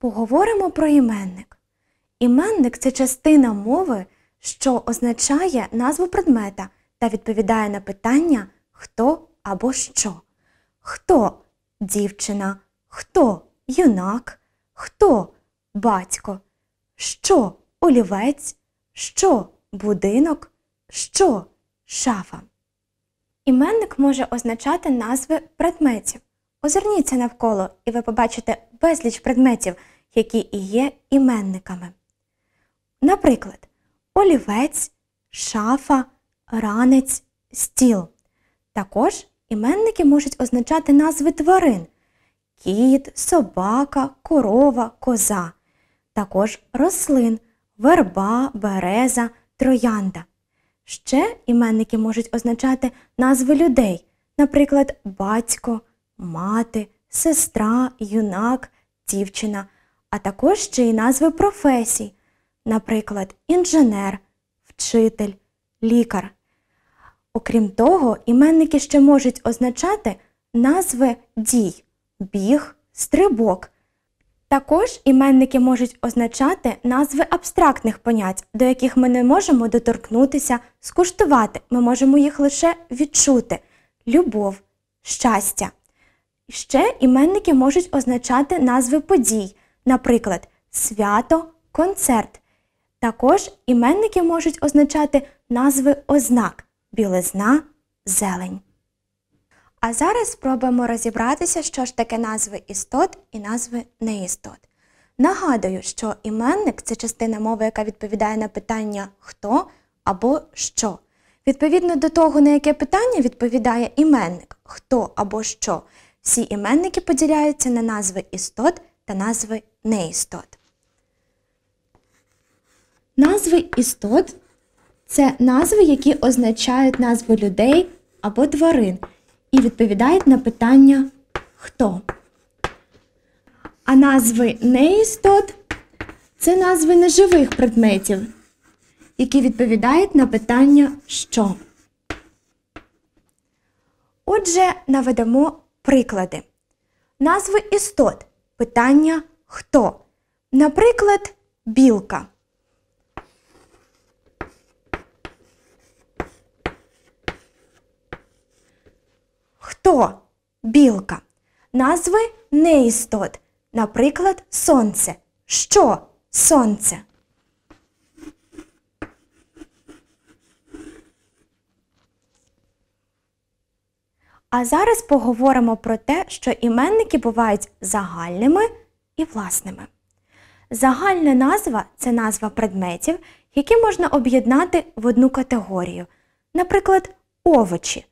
Поговоримо про іменник. Іменник це частина мови, що означає назву предмета та відповідає на питання хто або що. Хто дівчина, хто юнак, хто батько, що олівець, що будинок, що шафа. Іменник може означати назви предметів. Озирніться навколо, і ви побачите безліч предметів, які і є іменниками. Наприклад, олівець, шафа, ранець, стіл. Також іменники можуть означати назви тварин кіт, собака, корова, коза, також рослин, верба, береза, троянда. Ще іменники можуть означати назви людей, наприклад, батько мати, сестра, юнак, дівчина, а також ще й назви професій, наприклад, інженер, вчитель, лікар. Окрім того, іменники ще можуть означати назви дій, біг, стрибок. Також іменники можуть означати назви абстрактних понять, до яких ми не можемо доторкнутися, скуштувати, ми можемо їх лише відчути любов, щастя. Ще іменники можуть означати назви подій, наприклад, свято, концерт. Також іменники можуть означати назви ознак білизна, зелень. А зараз спробуємо розібратися, що ж таке назви істот і назви неістот. Нагадую, що іменник це частина мови, яка відповідає на питання хто або що. Відповідно до того, на яке питання відповідає іменник хто або що. Всі іменники поділяються на назви істот та назви неістот. Назви істот це назви, які означають назви людей або тварин і відповідають на питання хто. А назви неістот це назви неживих предметів, які відповідають на питання що. Отже, наведемо приклади. Назви істот. Питання хто? Наприклад, білка. Хто? Білка. Назви неістот. Наприклад, сонце. Що сонце? А зараз поговоримо про те, що іменники бувають загальними і власними. Загальна назва це назва предметів, які можна об'єднати в одну категорію. Наприклад, овочі.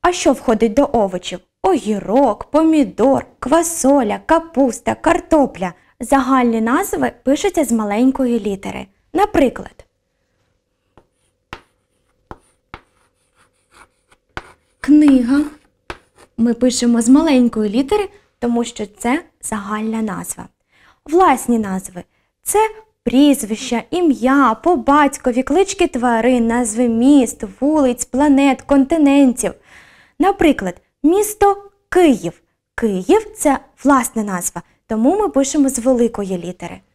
А що входить до овочів? Огірок, помідор, квасоля, капуста, картопля. Загальні назви пишуться з маленької літери. Наприклад, книга ми пишемо з маленької літери, тому що це загальна назва. Власні назви це прізвища, ім'я, по батькові, клички тварин, назви міст, вулиць, планет, континентів. Наприклад, місто Київ. Київ це власна назва, тому ми пишемо з великої літери.